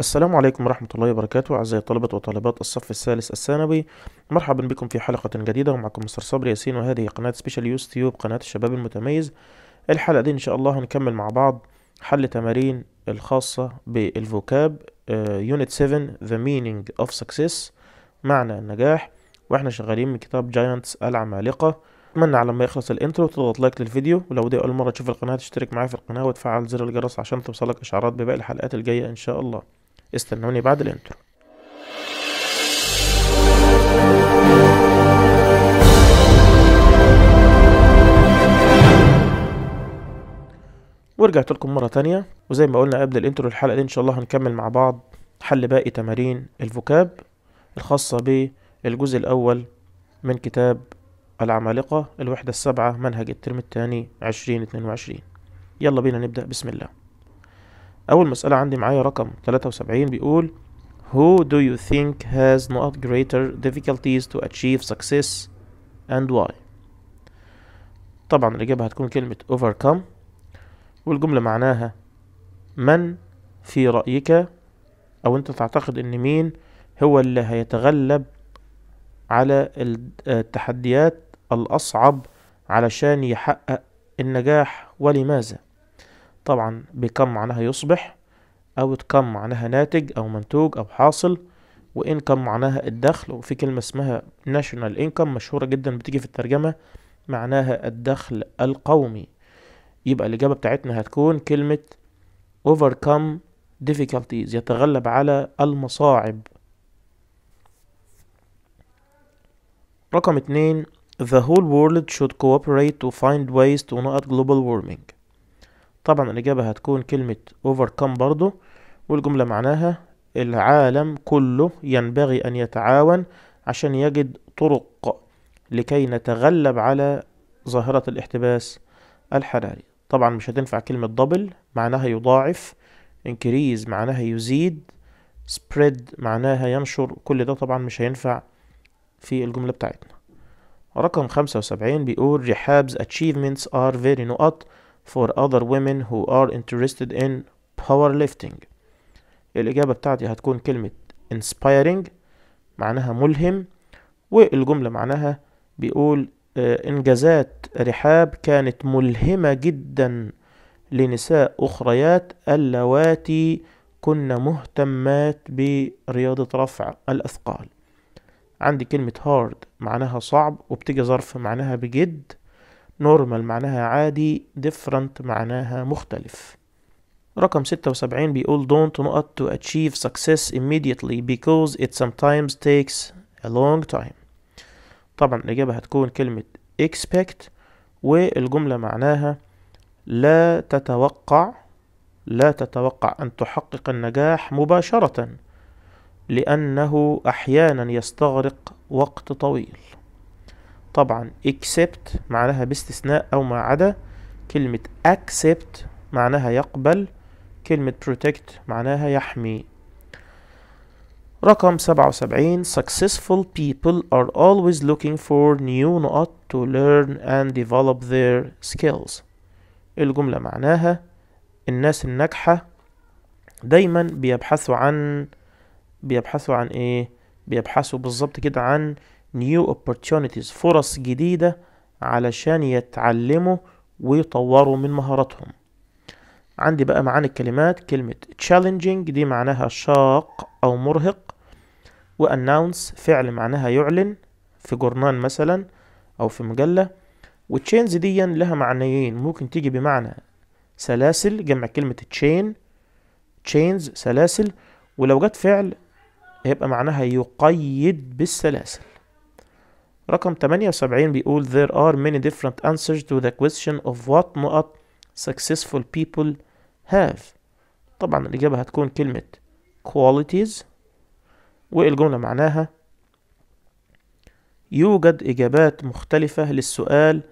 السلام عليكم ورحمة الله وبركاته أعزائي طلبة وطالبات الصف الثالث الثانوي مرحبا بكم في حلقة جديدة ومعكم مستر صبري ياسين وهذه قناة سبيشال يوز تيوب قناة الشباب المتميز الحلقة دي إن شاء الله هنكمل مع بعض حل تمارين الخاصة بالفوكاب يونت آه، 7 The Meaning of Success معنى النجاح واحنا شغالين من كتاب جاينتس العمالقة اتمنى على ما يخلص الانترو تضغط لايك للفيديو ولو دي اول مره تشوف القناه تشترك معايا في القناه وتفعل زر الجرس عشان توصلك اشعارات بباقي الحلقات الجايه ان شاء الله استنوني بعد الانترو ورجعت لكم مرة تانية وزي ما قلنا قبل الانترو الحلقة دي ان شاء الله هنكمل مع بعض حل باقي تمارين الفوكاب الخاصة بالجزء الأول من كتاب العمالقة الوحدة السبعة منهج الترم الثاني عشرين اتنين وعشرين يلا بينا نبدأ بسم الله أول مسألة عندي معايا رقم 73 بيقول Who do you think has not greater difficulties to achieve success and why؟ طبعا الإجابة هتكون كلمة overcome والجملة معناها من في رأيك أو أنت تعتقد إن مين هو اللي هيتغلب على آه، التحديات الأصعب علشان يحقق النجاح ولماذا؟ طبعا بكم معناها يصبح او تكم معناها ناتج او منتوج او حاصل وانكم معناها الدخل وفي كلمة اسمها ناشونال انكم مشهورة جدا بتيجي في الترجمة معناها الدخل القومي يبقى الإجابة بتاعتنا هتكون كلمة overcome difficulties يتغلب على المصاعب رقم اتنين the whole world should cooperate to find ways to not global warming طبعا الإجابة هتكون كلمة overcome برضو والجملة معناها العالم كله ينبغي أن يتعاون عشان يجد طرق لكي نتغلب على ظاهرة الاحتباس الحراري طبعا مش هتنفع كلمة دبل معناها يضاعف increase معناها يزيد spread معناها ينشر كل ده طبعا مش هينفع في الجملة بتاعتنا رقم خمسة وسبعين بيقول رحابز achievements are very not for other women who are interested in powerlifting الإجابة بتاعتي هتكون كلمة inspiring معناها ملهم والجملة معناها بيقول آه، إنجازات رحاب كانت ملهمة جدا لنساء أخريات اللواتي كن مهتمات برياضة رفع الأثقال عندي كلمة hard معناها صعب وبتيجي ظرف معناها بجد نورمال معناها عادي different معناها مختلف رقم 76 بيقول don't not to achieve success immediately because it sometimes takes a long time طبعا الإجابة هتكون كلمة expect والجملة معناها لا تتوقع لا تتوقع أن تحقق النجاح مباشرة لأنه أحيانا يستغرق وقت طويل طبعا except معناها باستثناء أو ما عدا كلمة accept معناها يقبل كلمة protect معناها يحمي رقم سبعة وسبعين successful people are always looking for new نقط to learn and develop their skills الجملة معناها الناس الناجحة دايما بيبحثوا عن بيبحثوا عن ايه بيبحثوا بالظبط كده عن new opportunities فرص جديدة علشان يتعلموا ويطوروا من مهاراتهم عندي بقى معاني الكلمات كلمة challenging دي معناها شاق أو مرهق وأناونس فعل معناها يعلن في جورنان مثلا أو في مجلة والتشينز دي لها معنيين ممكن تيجي بمعنى سلاسل جمع كلمة تشين تشينز سلاسل ولو جت فعل هيبقى معناها يقيد بالسلاسل رقم 78 بيقول there are many different answers to the question of what not successful people have طبعا الإجابة هتكون كلمة qualities والجملة معناها يوجد إجابات مختلفة للسؤال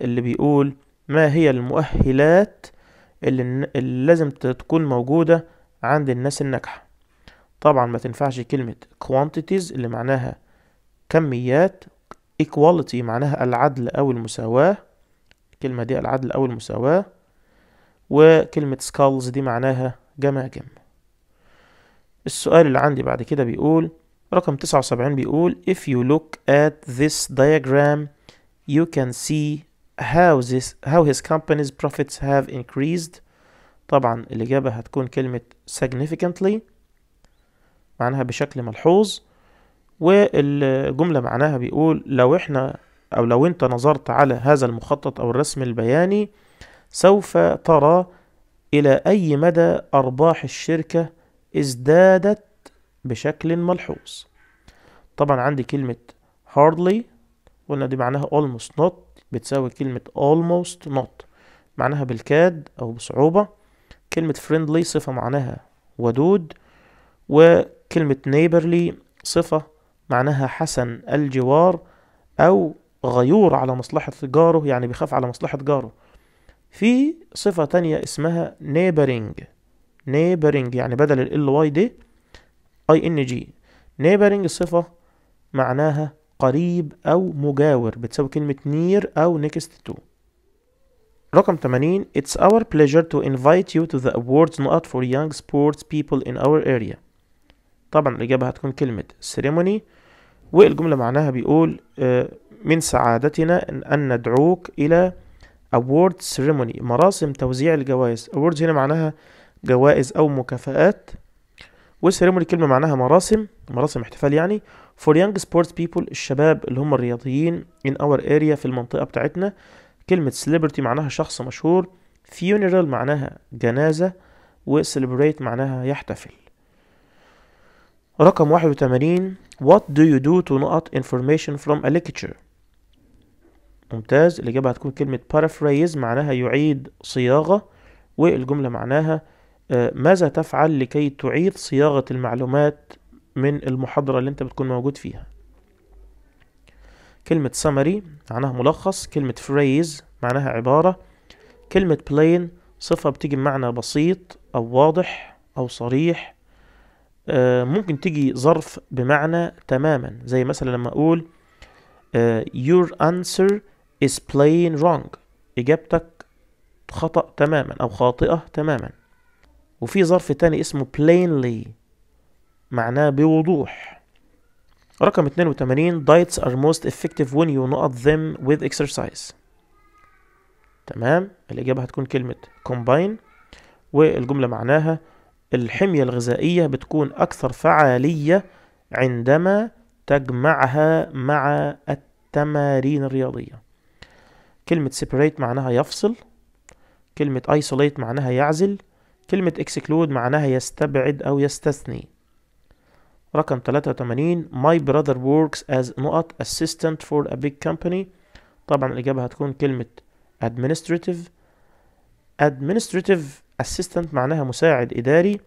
اللي بيقول ما هي المؤهلات اللي, اللي لازم تكون موجودة عند الناس الناجحة طبعا ما تنفعش كلمة quantities اللي معناها كميات equality معناها العدل أو المساواة الكلمة دي العدل أو المساواة وكلمة skulls دي معناها جماجم السؤال اللي عندي بعد كده بيقول رقم 79 بيقول if you look at this diagram you can see how, this, how his company's profits have increased طبعا الإجابة هتكون كلمة significantly معناها بشكل ملحوظ والجملة معناها بيقول لو احنا او لو انت نظرت على هذا المخطط او الرسم البياني سوف ترى الى اي مدى ارباح الشركة ازدادت بشكل ملحوظ طبعا عندي كلمة hardly قلنا دي معناها almost not بتساوي كلمة almost not معناها بالكاد أو بصعوبة كلمة friendly صفة معناها ودود وكلمة neighborly صفة معناها حسن الجوار أو غيور على مصلحة جاره يعني بيخاف على مصلحة جاره في صفة تانية اسمها نيبرينج نيبرينج يعني بدل ال واي دي اي ان جي نيبرينج صفة معناها قريب أو مجاور بتساوي كلمة نير أو نيكست تو رقم 80 It's our pleasure to invite you to the awards not for young sports people in our area طبعا الإجابة هتكون كلمة ceremony والجملة معناها بيقول آه، من سعادتنا أن ندعوك إلى award ceremony مراسم توزيع الجوائز awards هنا معناها جوائز أو مكافآت والسيريموني كلمة معناها مراسم مراسم احتفال يعني for young sports people الشباب اللي هم الرياضيين in our area في المنطقة بتاعتنا كلمة celebrity معناها شخص مشهور funeral معناها جنازة و celebrate معناها يحتفل رقم واحد وتمانين What do you do to not information from a lecture ممتاز الإجابة هتكون كلمة paraphrase معناها يعيد صياغة والجملة معناها آه، ماذا تفعل لكي تعيد صياغة المعلومات من المحاضرة اللي انت بتكون موجود فيها كلمة summary معناها ملخص كلمة phrase معناها عبارة كلمة plain صفة بتيجي بمعنى بسيط أو واضح أو صريح آه، ممكن تيجي ظرف بمعنى تماما زي مثلا لما اقول آه، your answer is plain wrong اجابتك خطأ تماما او خاطئة تماما وفي ظرف تاني اسمه plainly معناه بوضوح رقم 82 diets are most effective when you not them with exercise تمام الإجابة هتكون كلمة combine والجملة معناها الحمية الغذائية بتكون أكثر فعالية عندما تجمعها مع التمارين الرياضية كلمة separate معناها يفصل كلمة isolate معناها يعزل كلمة exclude معناها يستبعد أو يستثني رقم 83 My brother works as نقط assistant for a big company طبعا الإجابة هتكون كلمة administrative administrative assistant معناها مساعد إداري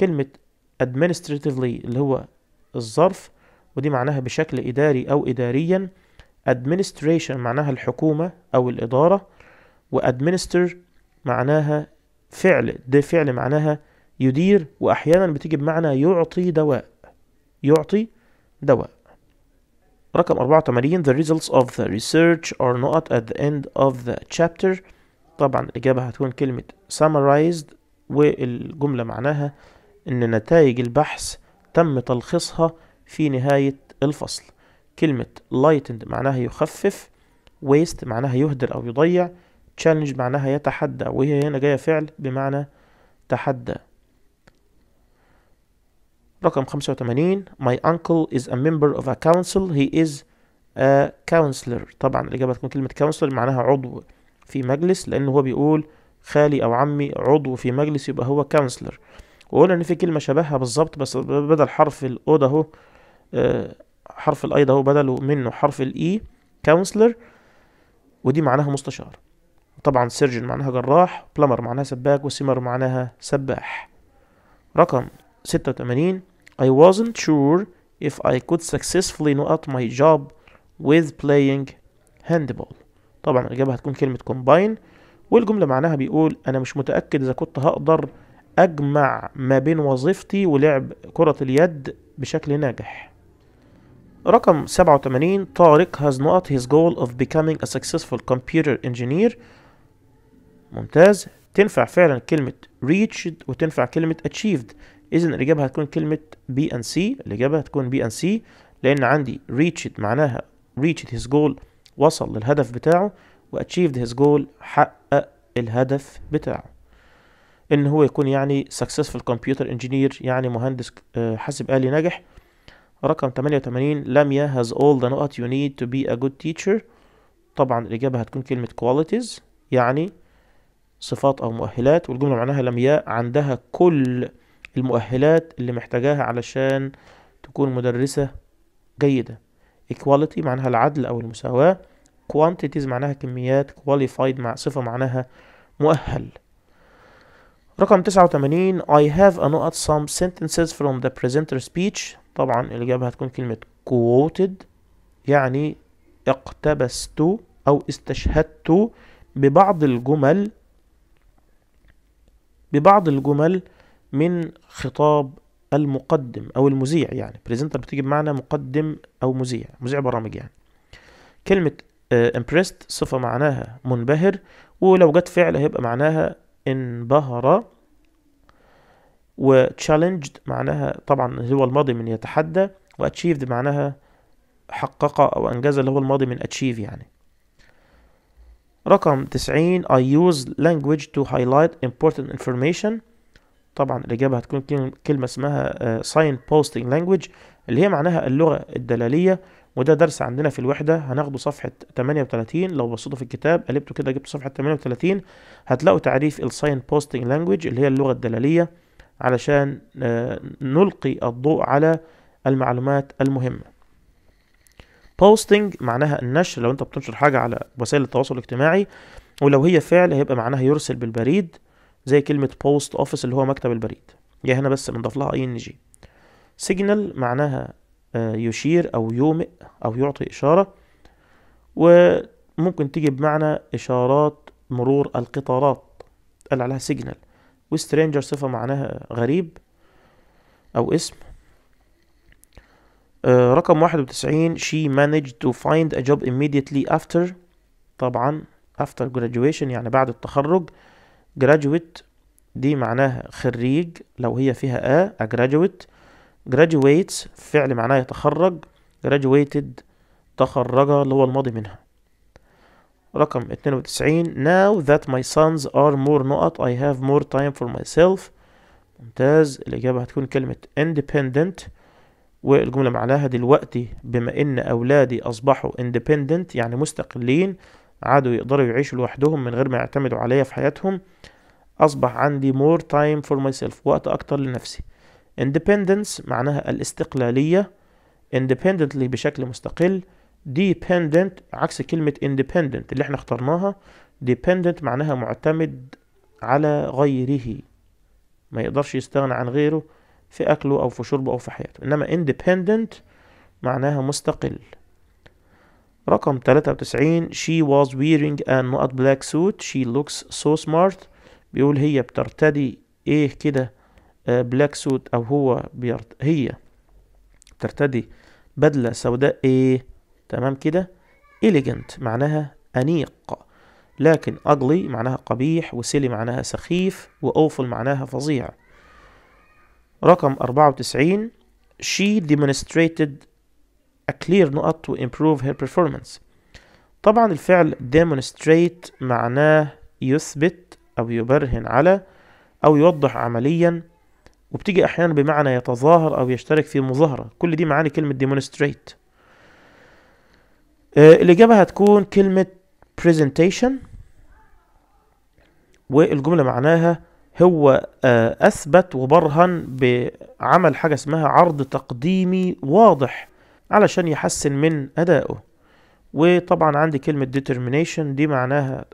كلمة administratively اللي هو الظرف ودي معناها بشكل إداري أو إداريا administration معناها الحكومة أو الإدارة وadminister معناها فعل ده فعل معناها يدير وأحيانا بتيجي بمعنى يعطي دواء يعطي دواء رقم 84 The results of the research are not at the end of the chapter طبعا الإجابة هتكون كلمة summarized والجملة معناها إن نتائج البحث تم تلخيصها في نهاية الفصل كلمة lightened معناها يخفف waste معناها يهدر أو يضيع challenge معناها يتحدى وهي هنا جاية فعل بمعنى تحدى رقم 85 My uncle is a member of a council he is a counselor طبعا الإجابة تكون كلمة counselor معناها عضو في مجلس لان هو بيقول خالي او عمي عضو في مجلس يبقى هو كانسلر وقلنا ان في كلمه شبهها بالظبط بس بدل حرف الاو ده هو آه، حرف الاي ده هو بدله منه حرف الاي كونسلر e، ودي معناها مستشار طبعا سيرجن معناها جراح بلمر معناها سباك وسيمر معناها سباح رقم ستة وتمانين I wasn't sure if I could successfully know out my job with playing handball طبعا الإجابة هتكون كلمة كومباين والجملة معناها بيقول أنا مش متأكد إذا كنت هقدر أجمع ما بين وظيفتي ولعب كرة اليد بشكل ناجح رقم 87 طارق has not his goal of becoming a successful computer engineer ممتاز تنفع فعلا كلمة reached وتنفع كلمة achieved إذن الإجابة هتكون كلمة B and C الإجابة هتكون B and C لأن عندي reached معناها reached his goal وصل للهدف بتاعه واتشيفد هيز جول حقق الهدف بتاعه ان هو يكون يعني successful كمبيوتر انجينير يعني مهندس آه، حاسب آلي ناجح رقم 88 لم يهز all the نقط you need to be a good teacher طبعا الإجابة هتكون كلمة qualities يعني صفات أو مؤهلات والجملة معناها لم عندها كل المؤهلات اللي محتاجاها علشان تكون مدرسة جيدة equality معناها العدل أو المساواة quantities معناها كميات qualified مع صفة معناها مؤهل رقم 89 I have a note some sentences from the presenter speech طبعا الإجابة هتكون كلمة quoted يعني اقتبست أو استشهدت ببعض الجمل ببعض الجمل من خطاب المقدم او المذيع يعني بريزنتر بتيجي بمعنى مقدم او مذيع مذيع برامج يعني كلمه امبرست آه، صفه معناها منبهر ولو جت فعل هيبقى معناها انبهر وتشالنجد معناها طبعا هو الماضي من يتحدى واتشيفد معناها حقق او انجز اللي هو الماضي من اتشيف يعني رقم 90 I use language to highlight important information طبعا الإجابة هتكون كلمة اسمها ساين بوستنج لانجوج اللي هي معناها اللغة الدلالية وده درس عندنا في الوحدة هناخده صفحة 38 لو بصيتوا في الكتاب قلبته كده جبت صفحة 38 هتلاقوا تعريف الساين بوستنج لانجوج اللي هي اللغة الدلالية علشان آه، نلقي الضوء على المعلومات المهمة بوستنج معناها النشر لو انت بتنشر حاجة على وسائل التواصل الاجتماعي ولو هي فعل هيبقى معناها يرسل بالبريد زي كلمة بوست اوفيس اللي هو مكتب البريد يا هنا بس بنضاف لها اي ان جي سيجنال معناها آه، يشير او يومئ او يعطي اشارة وممكن تيجي بمعنى اشارات مرور القطارات قال عليها سيجنال وسترينجر صفة معناها غريب او اسم آه، رقم واحد وتسعين she managed to find a job immediately after طبعا after graduation يعني بعد التخرج graduate دي معناها خريج لو هي فيها a a graduate graduates فعل معناه يتخرج graduated تخرج اللي هو الماضي منها رقم 92 now that my sons are more نقط I have more time for myself ممتاز الإجابة هتكون كلمة independent والجملة معناها دلوقتي بما إن أولادي أصبحوا independent يعني مستقلين عادوا يقدروا يعيشوا لوحدهم من غير ما يعتمدوا عليا في حياتهم أصبح عندي more time for myself وقت أكتر لنفسي independence معناها الاستقلالية independently بشكل مستقل dependent عكس كلمة independent اللي احنا اخترناها dependent معناها معتمد على غيره ما يقدرش يستغنى عن غيره في أكله أو في شربه أو في حياته إنما independent معناها مستقل رقم 93 she was wearing a not black suit she looks so smart بيقول هي بترتدي ايه كده بلاك آه، سوت او هو بيرت... هي بترتدي بدلة سوداء ايه تمام كده elegant معناها انيق لكن ugly معناها قبيح وسيلي معناها سخيف واوفل معناها فظيع رقم 94 she demonstrated a clear نقط to improve her performance طبعا الفعل demonstrate معناه يثبت أو يبرهن على أو يوضح عمليا وبتيجي أحيانا بمعنى يتظاهر أو يشترك في مظاهرة كل دي معاني كلمة demonstrate آه، الإجابة هتكون كلمة presentation والجملة معناها هو آه، أثبت وبرهن بعمل حاجة اسمها عرض تقديمي واضح علشان يحسن من أدائه وطبعا عندي كلمة determination دي معناها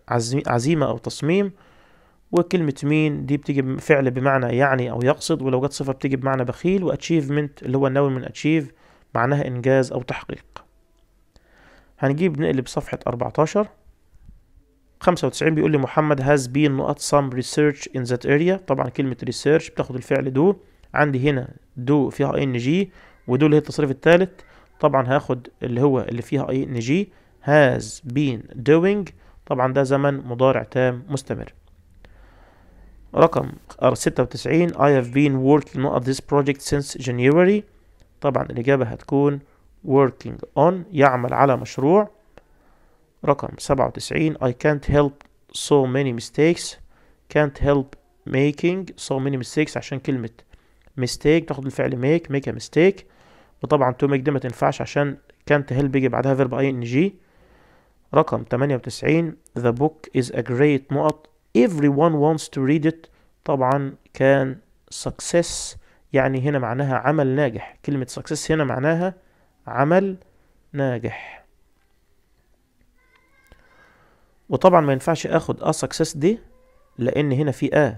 عزيمة أو تصميم وكلمة مين دي بتيجي فعل بمعنى يعني أو يقصد ولو جت صفة بتيجي بمعنى بخيل واتشيفمنت اللي هو النوع من اتشيف معناها إنجاز أو تحقيق هنجيب نقلب صفحة 14 95 بيقول لي محمد has been not some research in that area طبعا كلمة research بتاخد الفعل do عندي هنا do فيها جي ودو اللي هي التصريف الثالث طبعا هاخد اللي هو اللي فيها اي ان جي has been doing طبعا ده زمن مضارع تام مستمر رقم 96 I have been working on this project since January طبعا الإجابة هتكون working on يعمل على مشروع رقم 97 I can't help so many mistakes can't help making so many mistakes عشان كلمة mistake تاخد الفعل make make a mistake وطبعا تو ميك دي ما تنفعش عشان كانت هيل بيجي بعدها فيرب اي ان جي رقم 98 the book is a great نقط everyone wants to read it طبعا كان success يعني هنا معناها عمل ناجح كلمة success هنا معناها عمل ناجح وطبعا ما ينفعش اخد a success دي لان هنا في ا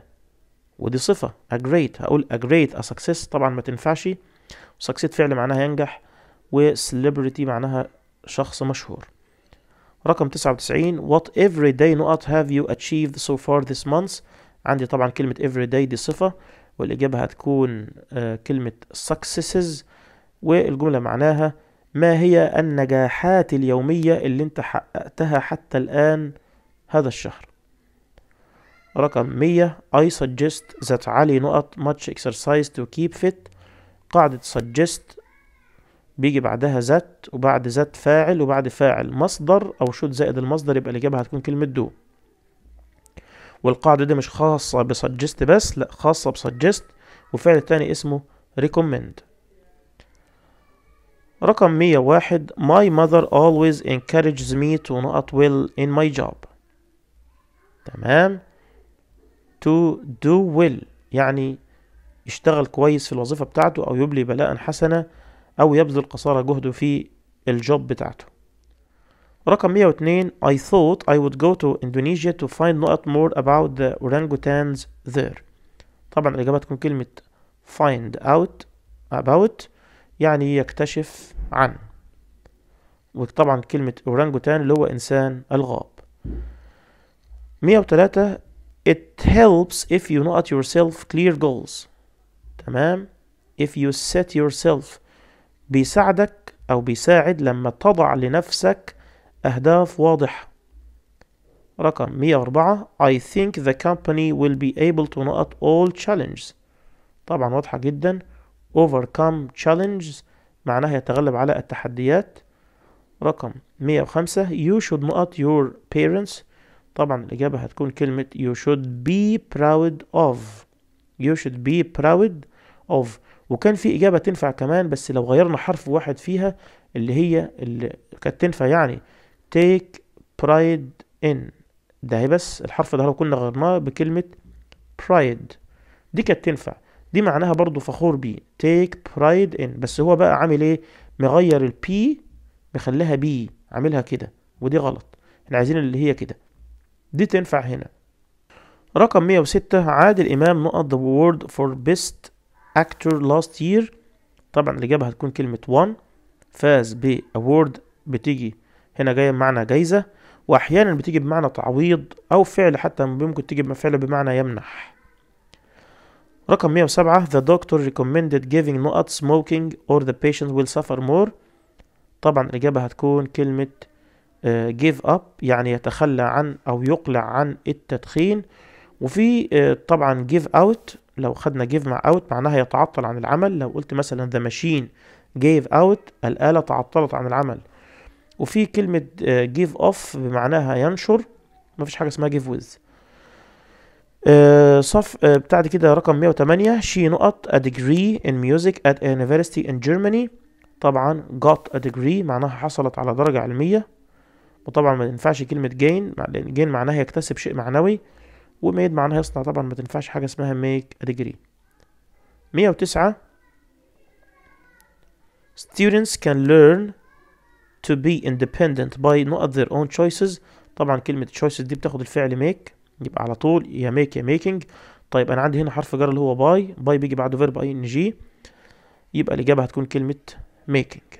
ودي صفة a great هقول a great a success طبعا ما تنفعش وسكسيد فعل معناها ينجح وسليبرتي معناها شخص مشهور رقم 99 what everyday نقط have you achieved so far this month عندي طبعا كلمة everyday دي صفة والإجابة هتكون آه، كلمة successes والجملة معناها ما هي النجاحات اليومية اللي انت حققتها حتى الآن هذا الشهر رقم 100 I suggest that علي نقط much exercise to keep fit قاعدة suggest بيجي بعدها ذات وبعد ذات فاعل وبعد فاعل مصدر أو شوت زائد المصدر يبقى الإجابة هتكون كلمة دو والقاعدة دي مش خاصة بسجست بس لأ خاصة بسجست وفعل تاني اسمه recommend رقم مية واحد my mother always encourages me to not will in my job تمام to do ويل يعني يشتغل كويس في الوظيفة بتاعته أو يبلي بلاء حسنة أو يبذل قصارى جهده في الجوب بتاعته رقم 102 I thought I would go to Indonesia to find out more about the orangutans there طبعا الإجابة تكون كلمة find out about يعني يكتشف عن وطبعا كلمة orangutan اللي هو إنسان الغاب 103 It helps if you know at yourself clear goals تمام if you set yourself بيساعدك أو بيساعد لما تضع لنفسك أهداف واضحة رقم 104 I think the company will be able to not all challenges طبعا واضحة جدا overcome challenges معناها يتغلب على التحديات رقم 105 you should not your parents طبعا الإجابة هتكون كلمة you should be proud of you should be proud of وكان في إجابة تنفع كمان بس لو غيرنا حرف واحد فيها اللي هي اللي كانت تنفع يعني take pride in ده هي بس الحرف ده لو كنا غيرناه بكلمة pride دي كانت تنفع دي معناها برضو فخور بيه take pride in بس هو بقى عامل ايه مغير البي مخليها بي عاملها كده ودي غلط احنا عايزين اللي هي كده دي تنفع هنا رقم 106 عادل امام نقط The Award for Best actor last year طبعا الإجابة هتكون كلمة won فاز ب award بتيجي هنا جاية بمعنى جايزة وأحيانا بتيجي بمعنى تعويض أو فعل حتى ممكن تيجي بمعنى بمعنى يمنح رقم 107 the doctor recommended giving not smoking or the patient will suffer more طبعا الإجابة هتكون كلمة آه، give up يعني يتخلى عن أو يقلع عن التدخين وفي آه، طبعا give out لو خدنا give مع out معناها يتعطل عن العمل لو قلت مثلا the machine gave out الآلة تعطلت عن العمل وفي كلمة آه، give off بمعناها ينشر مفيش حاجة اسمها give with آه، صف آه، بتاعتي كده رقم 108 شي نقط a degree in music at a university in Germany طبعا got a degree معناها حصلت على درجة علمية وطبعا ما ينفعش كلمة gain لأن gain معناها يكتسب شيء معنوي وميد معناها يصنع طبعا ما تنفعش حاجة اسمها ميك ديجري مية وتسعة students can learn to be independent by not their own choices طبعا كلمة choices دي بتاخد الفعل make يبقى على طول يا make يا making طيب انا عندي هنا حرف جر اللي هو باي باي بيجي بعده فيرب اي ان جي يبقى الاجابة هتكون كلمة making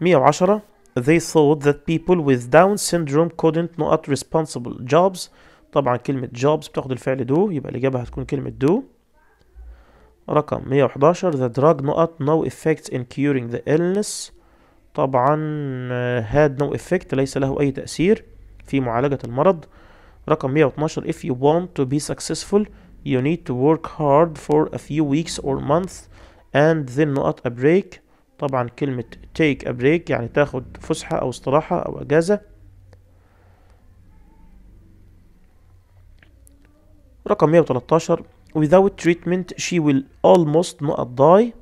110 they thought that people with Down syndrome couldn't not responsible jobs طبعا كلمة jobs بتاخد الفعل do يبقى الإجابة هتكون كلمة do رقم 111 the drug not no effects in curing the illness طبعا had no effect ليس له أي تأثير في معالجة المرض رقم 112 if you want to be successful you need to work hard for a few weeks or months and then not a break طبعا كلمة take a break يعني تاخد فسحة أو استراحة أو أجازة رقم 113 without treatment she will almost not die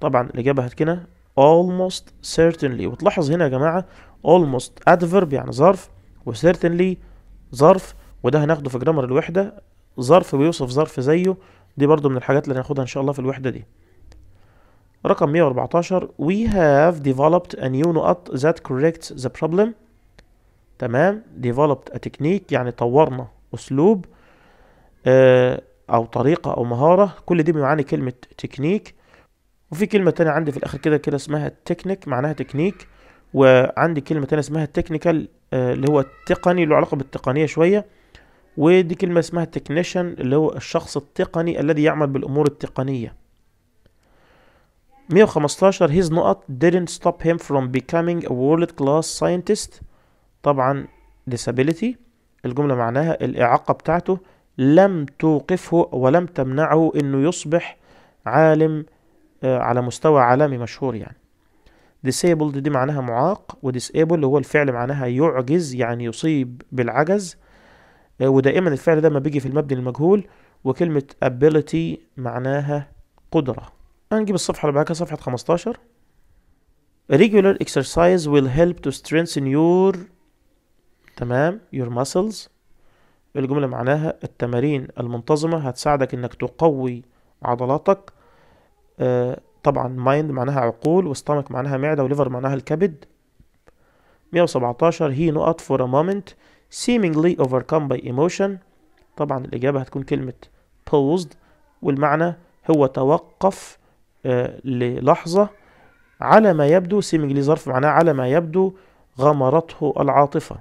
طبعا الإجابة هتكنا almost certainly وتلاحظ هنا يا جماعة almost adverb يعني ظرف و certainly ظرف وده هناخده في جرامر الوحدة ظرف بيوصف ظرف زيه دي برضو من الحاجات اللي هناخدها إن شاء الله في الوحدة دي رقم 114 we have developed a new knot that corrects the problem تمام developed a technique يعني طورنا أسلوب آه، او طريقة او مهارة كل دي بمعاني كلمة تكنيك وفي كلمة تانية عندي في الاخر كده كده اسمها تكنيك معناها تكنيك وعندي كلمة تانية اسمها تكنيكال آه، اللي هو التقني له علاقة بالتقنية شوية ودي كلمة اسمها تكنيشن اللي هو الشخص التقني الذي يعمل بالامور التقنية 115 his نقط didn't stop him from becoming a world class scientist طبعا disability الجملة معناها الإعاقة بتاعته لم توقفه ولم تمنعه انه يصبح عالم آه، على مستوى عالمي مشهور يعني disabled دي معناها معاق و disable هو الفعل معناها يعجز يعني يصيب بالعجز آه، ودائما الفعل ده ما بيجي في المبني المجهول وكلمة ability معناها قدرة هنجيب الصفحة اللي بعدها صفحة 15 regular exercise will help to strengthen your تمام your muscles الجملة معناها التمارين المنتظمة هتساعدك انك تقوي عضلاتك آه، طبعا مايند معناها عقول وستامك معناها معدة وليفر معناها الكبد 117 هي نقط for a moment seemingly overcome by emotion طبعا الإجابة هتكون كلمة paused والمعنى هو توقف آه، للحظة على ما يبدو seemingly ظرف معناه على ما يبدو غمرته العاطفة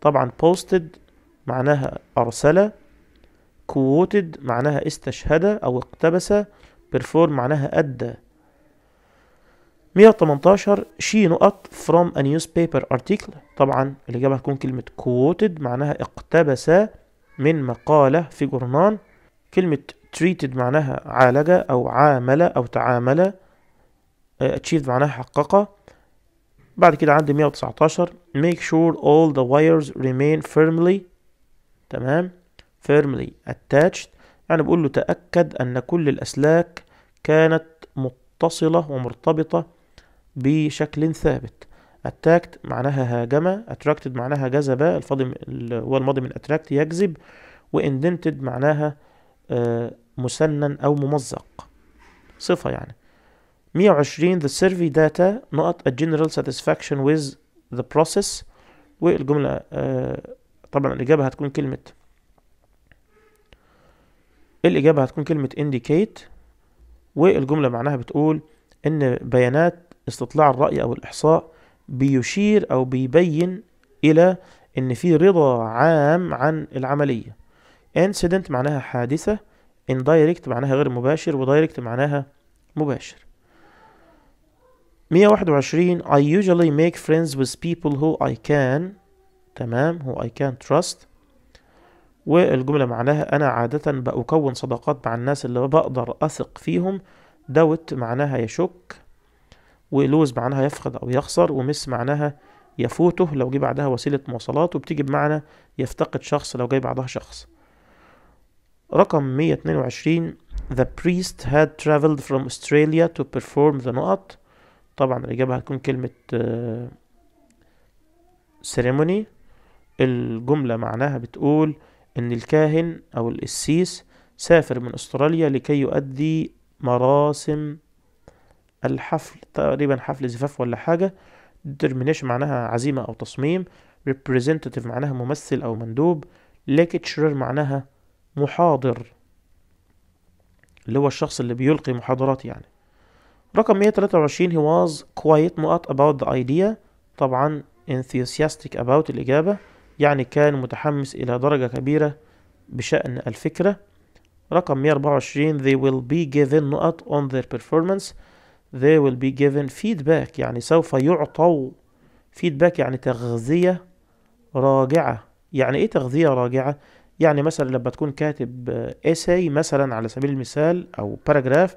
طبعا posted معناها أرسل كووتد معناها استشهد أو اقتبس perform معناها أدى 118 شي نقط from a newspaper article طبعا الإجابة هتكون كلمة quoted معناها اقتبس من مقالة في جورنان كلمة treated معناها عالج أو عامل أو تعامل آه، achieved معناها حقق بعد كده عندي 119 make sure all the wires remain firmly تمام firmly attached يعني بقول له تأكد أن كل الأسلاك كانت متصلة ومرتبطة بشكل ثابت attacked معناها هاجمة attracted معناها جذب الفاضي هو الماضي من attract يجذب وindented معناها آه، مسنن أو ممزق صفة يعني 120 the survey data نقط a general satisfaction with the process والجملة آه، طبعا الإجابة هتكون كلمة الإجابة هتكون كلمة indicate والجملة معناها بتقول إن بيانات استطلاع الرأي أو الإحصاء بيشير أو بيبين إلى إن في رضا عام عن العملية incident معناها حادثة indirect معناها غير مباشر ودايركت معناها مباشر 121 I usually make friends with people who I can تمام هو I can trust والجملة معناها أنا عادة بكون صداقات مع الناس اللي بقدر أثق فيهم دوت معناها يشك ولوز معناها يفقد أو يخسر ومس معناها يفوته لو جه بعدها وسيلة مواصلات وبتيجي بمعنى يفتقد شخص لو جاي بعدها شخص رقم 122 The priest had traveled from Australia to perform the نقط طبعا الإجابة هتكون كلمة آه، ceremony الجملة معناها بتقول إن الكاهن أو الاسيس سافر من أستراليا لكي يؤدي مراسم الحفل تقريبا حفل زفاف ولا حاجة determination معناها عزيمة أو تصميم representative معناها ممثل أو مندوب lecturer معناها محاضر اللي هو الشخص اللي بيلقي محاضرات يعني رقم 123 he was quiet not about the idea طبعا enthusiastic about الإجابة يعني كان متحمس إلى درجة كبيرة بشأن الفكرة رقم 124 they will be given نقط on their performance they will be given feedback يعني سوف يعطوا feedback يعني تغذية راجعة يعني ايه تغذية راجعة؟ يعني مثلا لما تكون كاتب essay مثلا على سبيل المثال او paragraph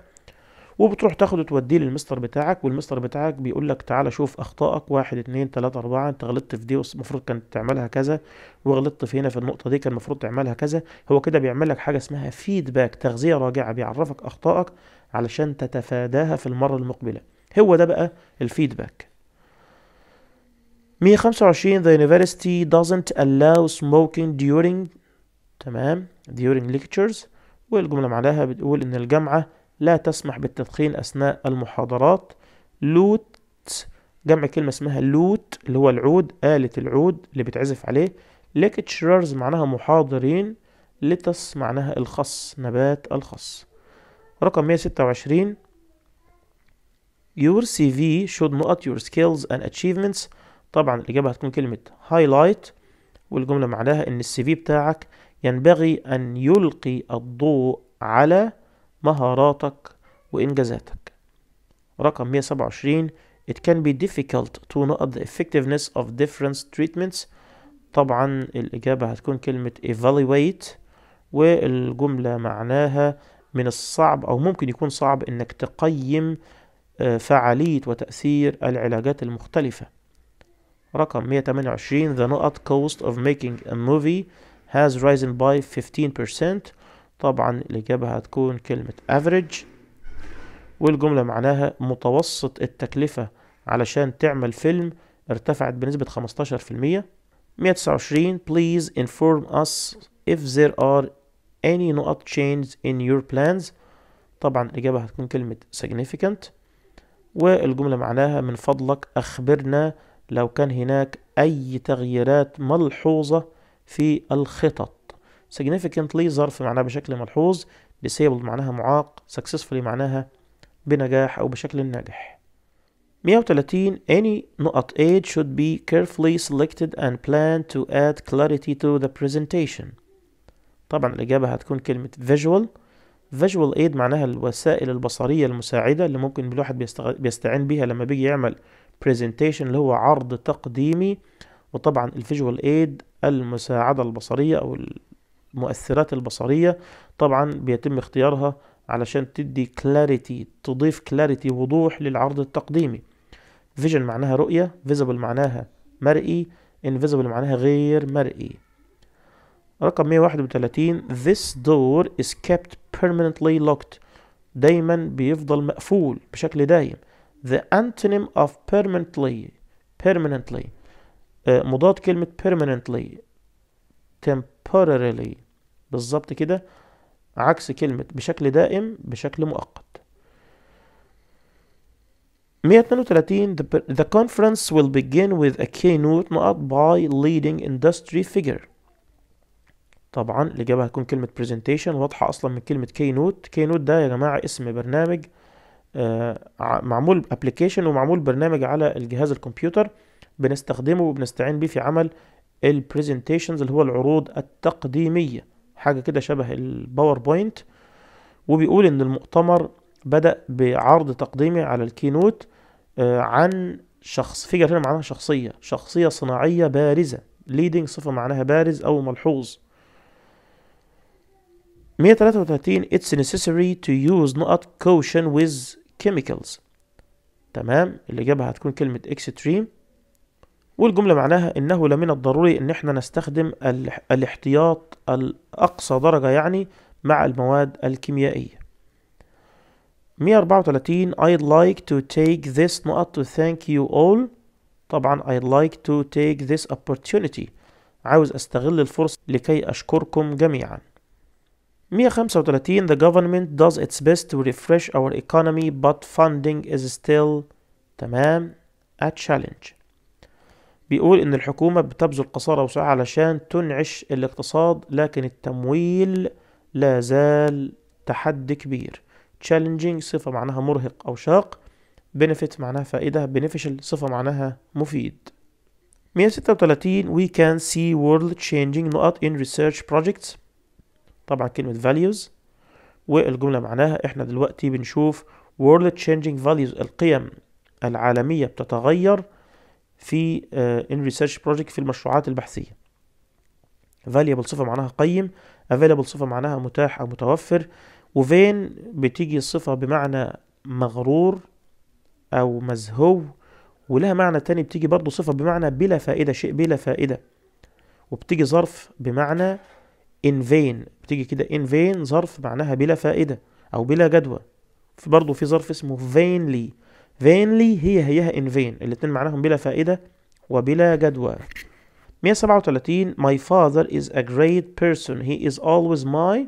وبتروح تاخده توديه للمستر بتاعك والمستر بتاعك بيقول لك تعالى شوف اخطائك واحد اتنين تلاتة اربعة انت غلطت في دي المفروض كانت تعملها كذا وغلطت في هنا في النقطة دي كان المفروض تعملها كذا هو كده بيعمل لك حاجة اسمها فيدباك تغذية راجعة بيعرفك اخطائك علشان تتفاداها في المرة المقبلة هو ده بقى الفيدباك 125 the university doesn't allow smoking during تمام during lectures والجملة معناها بتقول إن الجامعة لا تسمح بالتدخين أثناء المحاضرات لوت جمع كلمة اسمها لوت اللي هو العود آلة العود اللي بتعزف عليه ليكتشررز معناها محاضرين لتس معناها الخص نبات الخص رقم 126 Your CV should note your skills and achievements طبعا الإجابة هتكون كلمة highlight والجملة معناها إن السي في بتاعك ينبغي أن يلقي الضوء على مهاراتك وإنجازاتك رقم 127 It can be difficult to know the effectiveness of different treatments طبعا الإجابة هتكون كلمة evaluate والجملة معناها من الصعب أو ممكن يكون صعب إنك تقيم آه، فعالية وتأثير العلاجات المختلفة رقم 128 The not cost of making a movie has risen by 15% طبعا الإجابة هتكون كلمة average والجملة معناها متوسط التكلفة علشان تعمل فيلم ارتفعت بنسبة 15% 129 please inform us if there are any not changes in your plans طبعا الإجابة هتكون كلمة significant والجملة معناها من فضلك أخبرنا لو كان هناك أي تغييرات ملحوظة في الخطط significantly ظرف معناها بشكل ملحوظ disabled معناها معاق successfully معناها بنجاح أو بشكل ناجح 130 any نقط aid should be carefully selected and planned to add clarity to the presentation طبعا الإجابة هتكون كلمة visual visual aid معناها الوسائل البصرية المساعدة اللي ممكن الواحد بيستعين بيها لما بيجي يعمل presentation اللي هو عرض تقديمي وطبعا الفيجوال ايد المساعدة البصرية او المؤثرات البصرية طبعا بيتم اختيارها علشان تدي كلاريتي تضيف كلاريتي وضوح للعرض التقديمي فيجن معناها رؤية فيزبل معناها مرئي invisible معناها غير مرئي رقم 131 this door is kept permanently locked دايما بيفضل مقفول بشكل دايم the antonym of permanently permanently آه، مضاد كلمة permanently temporarily بالظبط كده عكس كلمة بشكل دائم بشكل مؤقت 132 The conference will begin with a keynote not by leading industry figure طبعا الإجابة هتكون كلمة presentation واضحة أصلا من كلمة keynote keynote ده يا جماعة اسم برنامج آه، معمول application ومعمول برنامج على الجهاز الكمبيوتر بنستخدمه وبنستعين بيه في عمل البرزنتيشنز اللي هو العروض التقديمية حاجة كده شبه الباوربوينت وبيقول ان المؤتمر بدأ بعرض تقديمي على الكينوت آه، عن شخص في جالنا معناها شخصية شخصية صناعية بارزة ليدنج صفة معناها بارز أو ملحوظ 133 it's necessary to use not caution with chemicals تمام اللي جابها هتكون كلمة extreme والجملة معناها إنه لمن الضروري إن إحنا نستخدم الاحتياط الأقصى درجة يعني مع المواد الكيميائية 134 I'd like to take this نقط to thank you all طبعا I'd like to take this opportunity عاوز استغل الفرصة لكي أشكركم جميعا 135 The government does its best to refresh our economy but funding is still تمام a challenge بيقول إن الحكومة بتبذل قصارى وسعة علشان تنعش الاقتصاد لكن التمويل لا زال تحدي كبير challenging صفة معناها مرهق أو شاق benefit معناها فائدة beneficial صفة معناها مفيد 136 we can see world changing not in research projects طبعا كلمة values والجملة معناها احنا دلوقتي بنشوف world changing values القيم العالمية بتتغير في ان ريسيرش بروجكت في المشروعات البحثيه فاليبل صفه معناها قيم افيلبل صفه معناها متاح او متوفر وفين بتيجي الصفه بمعنى مغرور او مزهو ولها معنى تاني بتيجي برضه صفه بمعنى بلا فائده شيء بلا فائده وبتيجي ظرف بمعنى in vain بتيجي كده in vain ظرف معناها بلا فائده او بلا جدوى برضه في ظرف اسمه vainly vainly هي هيها in vain الاتنين معناهم بلا فائدة وبلا جدوى 137 My father is a great person he is always my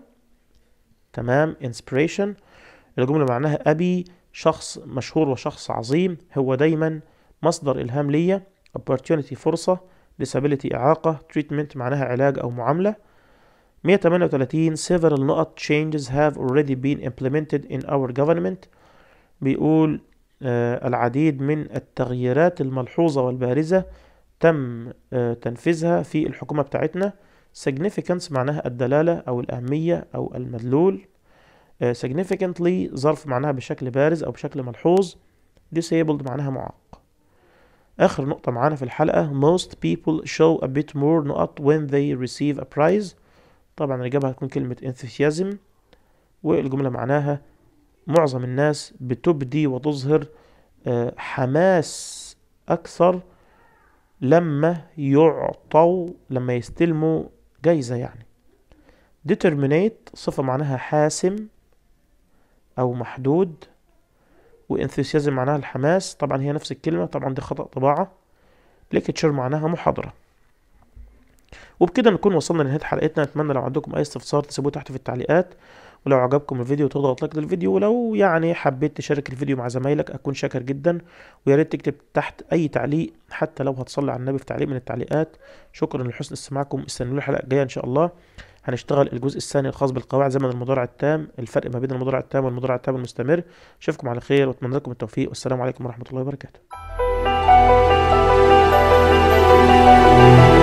تمام inspiration الجملة معناها أبي شخص مشهور وشخص عظيم هو دايما مصدر إلهام ليا opportunity فرصة disability إعاقة treatment معناها علاج أو معاملة 138 several نقط changes have already been implemented in our government بيقول آه، العديد من التغييرات الملحوظة والبارزة تم آه، تنفيذها في الحكومة بتاعتنا significance معناها الدلالة أو الأهمية أو المدلول آه، significantly ظرف معناها بشكل بارز أو بشكل ملحوظ disabled معناها معاق آخر نقطة معانا في الحلقة most people show a bit more نقط when they receive a prize طبعا الإجابة هتكون كلمة enthusiasm والجملة معناها معظم الناس بتبدي وتظهر آه، حماس أكثر لما يعطوا لما يستلموا جايزة يعني determinate صفة معناها حاسم أو محدود وenthusiasm معناها الحماس طبعا هي نفس الكلمة طبعا دي خطأ طباعة lecture معناها محاضرة وبكده نكون وصلنا لنهاية حلقتنا أتمنى لو عندكم أي استفسار تسيبوه تحت في التعليقات ولو عجبكم الفيديو تضغط لايك للفيديو ولو يعني حبيت تشارك الفيديو مع زمايلك اكون شاكر جدا ويا ريت تكتب تحت اي تعليق حتى لو هتصلي على النبي في تعليق من التعليقات شكرا لحسن استماعكم استنوا الحلقه الجايه ان شاء الله هنشتغل الجزء الثاني الخاص بالقواعد زمن المضارع التام الفرق ما بين المضارع التام والمضارع التام المستمر اشوفكم على خير واتمنى لكم التوفيق والسلام عليكم ورحمه الله وبركاته